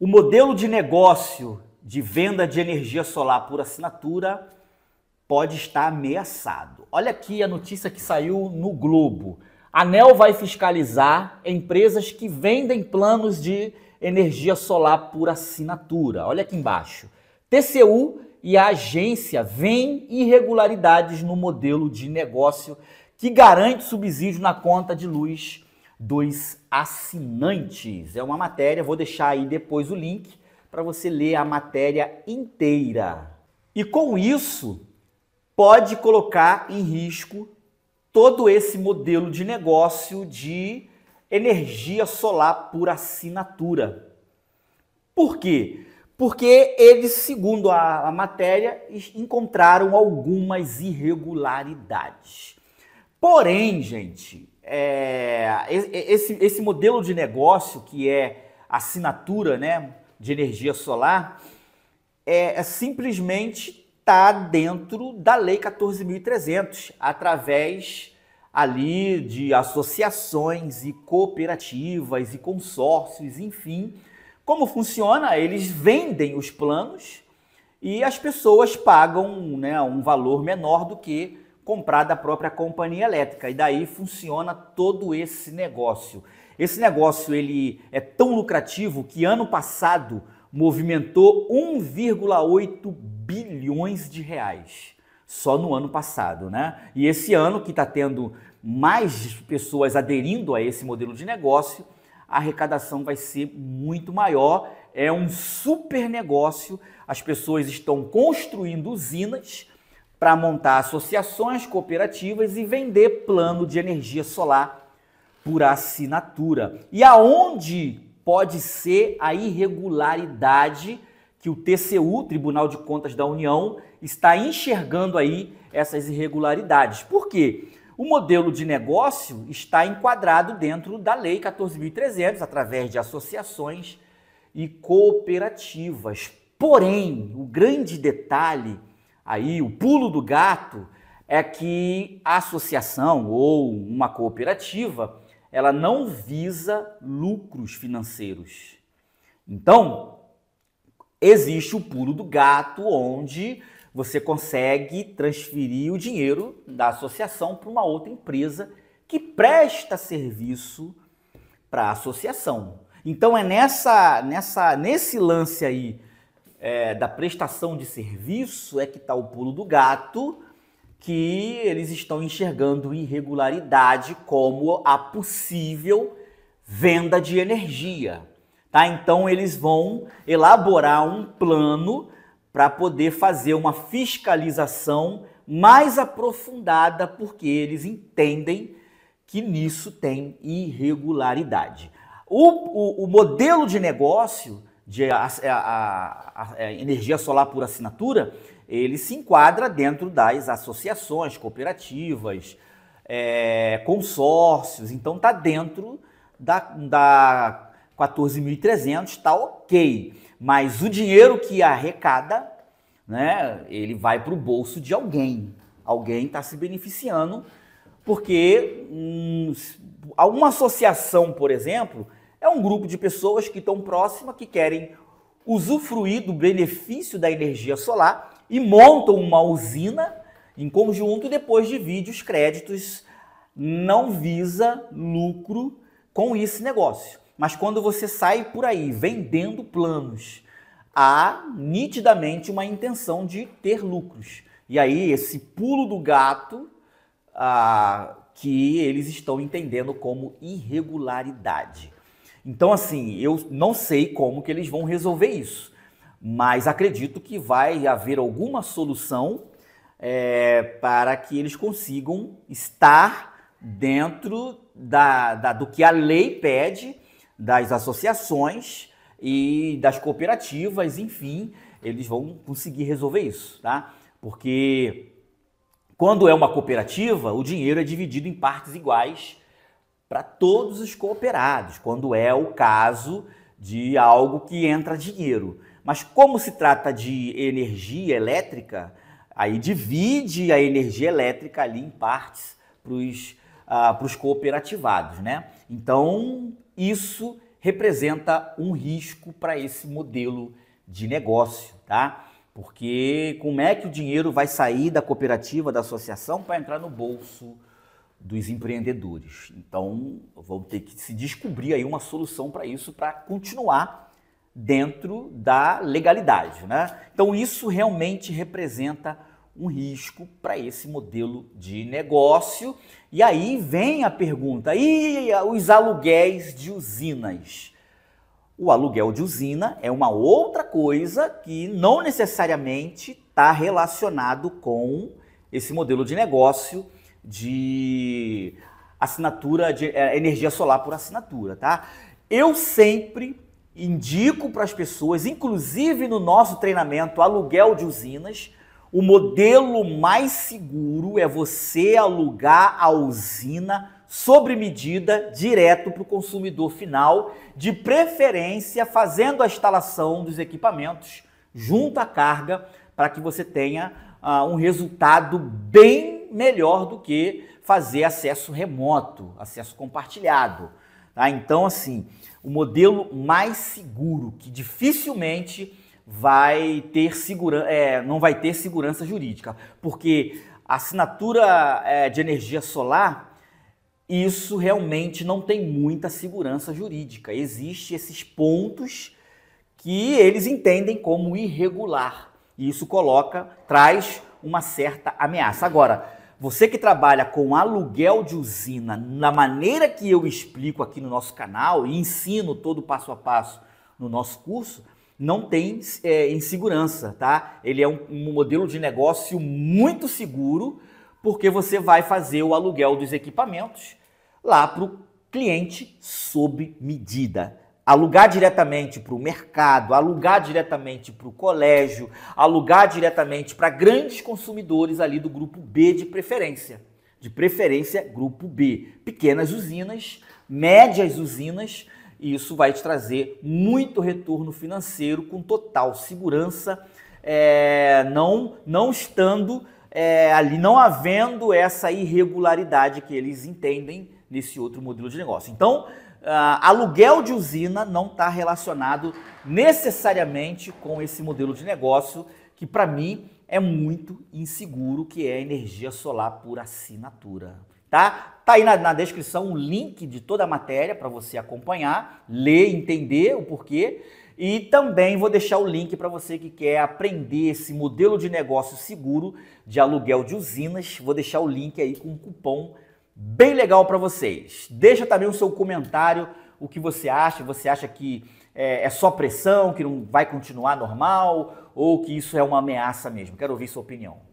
O modelo de negócio de venda de energia solar por assinatura pode estar ameaçado. Olha aqui a notícia que saiu no Globo. A ANEL vai fiscalizar empresas que vendem planos de energia solar por assinatura. Olha aqui embaixo. TCU e a agência veem irregularidades no modelo de negócio que garante subsídio na conta de luz dos assinantes. É uma matéria, vou deixar aí depois o link para você ler a matéria inteira. E com isso, pode colocar em risco todo esse modelo de negócio de energia solar por assinatura. Por quê? Porque eles, segundo a, a matéria, encontraram algumas irregularidades. Porém, gente, é, esse, esse modelo de negócio que é assinatura né, de energia solar é, é simplesmente está dentro da Lei 14.300, através ali de associações e cooperativas e consórcios, enfim. Como funciona? Eles vendem os planos e as pessoas pagam né, um valor menor do que comprar da própria companhia elétrica. E daí funciona todo esse negócio. Esse negócio ele é tão lucrativo que ano passado movimentou 1,8 bilhões de reais só no ano passado, né? E esse ano que está tendo mais pessoas aderindo a esse modelo de negócio, a arrecadação vai ser muito maior. É um super negócio. As pessoas estão construindo usinas para montar associações cooperativas e vender plano de energia solar por assinatura. E aonde pode ser a irregularidade que o TCU, Tribunal de Contas da União, está enxergando aí essas irregularidades? Por quê? O modelo de negócio está enquadrado dentro da Lei 14.300, através de associações e cooperativas. Porém, o grande detalhe aí, o pulo do gato é que a associação ou uma cooperativa, ela não visa lucros financeiros. Então, existe o pulo do gato onde você consegue transferir o dinheiro da associação para uma outra empresa que presta serviço para a associação. Então é nessa, nessa, nesse lance aí é, da prestação de serviço é que está o pulo do gato, que eles estão enxergando irregularidade como a possível venda de energia. Tá? Então eles vão elaborar um plano para poder fazer uma fiscalização mais aprofundada, porque eles entendem que nisso tem irregularidade. O, o, o modelo de negócio de a, a, a, energia solar por assinatura, ele se enquadra dentro das associações, cooperativas, é, consórcios, então está dentro da, da 14.300, está ok. Mas o dinheiro que arrecada, né, ele vai para o bolso de alguém. Alguém está se beneficiando, porque hum, alguma associação, por exemplo, é um grupo de pessoas que estão próximas, que querem usufruir do benefício da energia solar e montam uma usina em conjunto e depois divide os créditos. Não visa lucro com esse negócio. Mas quando você sai por aí vendendo planos, há nitidamente uma intenção de ter lucros. E aí esse pulo do gato ah, que eles estão entendendo como irregularidade. Então, assim, eu não sei como que eles vão resolver isso, mas acredito que vai haver alguma solução é, para que eles consigam estar dentro da, da, do que a lei pede das associações e das cooperativas, enfim, eles vão conseguir resolver isso, tá? Porque quando é uma cooperativa, o dinheiro é dividido em partes iguais para todos os cooperados, quando é o caso de algo que entra dinheiro. Mas como se trata de energia elétrica, aí divide a energia elétrica ali em partes para os uh, ah, cooperativados, né? Então, isso representa um risco para esse modelo de negócio, tá? Porque como é que o dinheiro vai sair da cooperativa, da associação, para entrar no bolso dos empreendedores. Então, vamos ter que se descobrir aí uma solução para isso, para continuar dentro da legalidade. Né? Então, isso realmente representa um risco para esse modelo de negócio. E aí vem a pergunta: e os aluguéis de usinas? O aluguel de usina é uma outra coisa que não necessariamente está relacionado com esse modelo de negócio de assinatura de é, energia solar por assinatura, tá? Eu sempre indico para as pessoas, inclusive no nosso treinamento aluguel de usinas, o modelo mais seguro é você alugar a usina sobre medida direto para o consumidor final, de preferência fazendo a instalação dos equipamentos junto à carga para que você tenha uh, um resultado bem melhor do que fazer acesso remoto, acesso compartilhado. Tá? Então, assim, o modelo mais seguro, que dificilmente vai ter segurança, é, não vai ter segurança jurídica, porque a assinatura é, de energia solar, isso realmente não tem muita segurança jurídica. Existem esses pontos que eles entendem como irregular. E isso coloca, traz uma certa ameaça. Agora, você que trabalha com aluguel de usina, na maneira que eu explico aqui no nosso canal e ensino todo passo a passo no nosso curso, não tem é, insegurança, tá? Ele é um, um modelo de negócio muito seguro, porque você vai fazer o aluguel dos equipamentos lá para o cliente sob medida alugar diretamente para o mercado, alugar diretamente para o colégio, alugar diretamente para grandes consumidores ali do grupo B de preferência. De preferência, grupo B. Pequenas usinas, médias usinas, e isso vai te trazer muito retorno financeiro com total segurança, é, não, não estando é, ali, não havendo essa irregularidade que eles entendem nesse outro modelo de negócio. Então, Uh, aluguel de usina não está relacionado necessariamente com esse modelo de negócio que, para mim, é muito inseguro, que é a energia solar por assinatura. Tá? Tá aí na, na descrição o link de toda a matéria para você acompanhar, ler, entender o porquê. E também vou deixar o link para você que quer aprender esse modelo de negócio seguro de aluguel de usinas. Vou deixar o link aí com um cupom bem legal para vocês. Deixa também o seu comentário, o que você acha. Você acha que é, é só pressão, que não vai continuar normal ou que isso é uma ameaça mesmo? Quero ouvir sua opinião.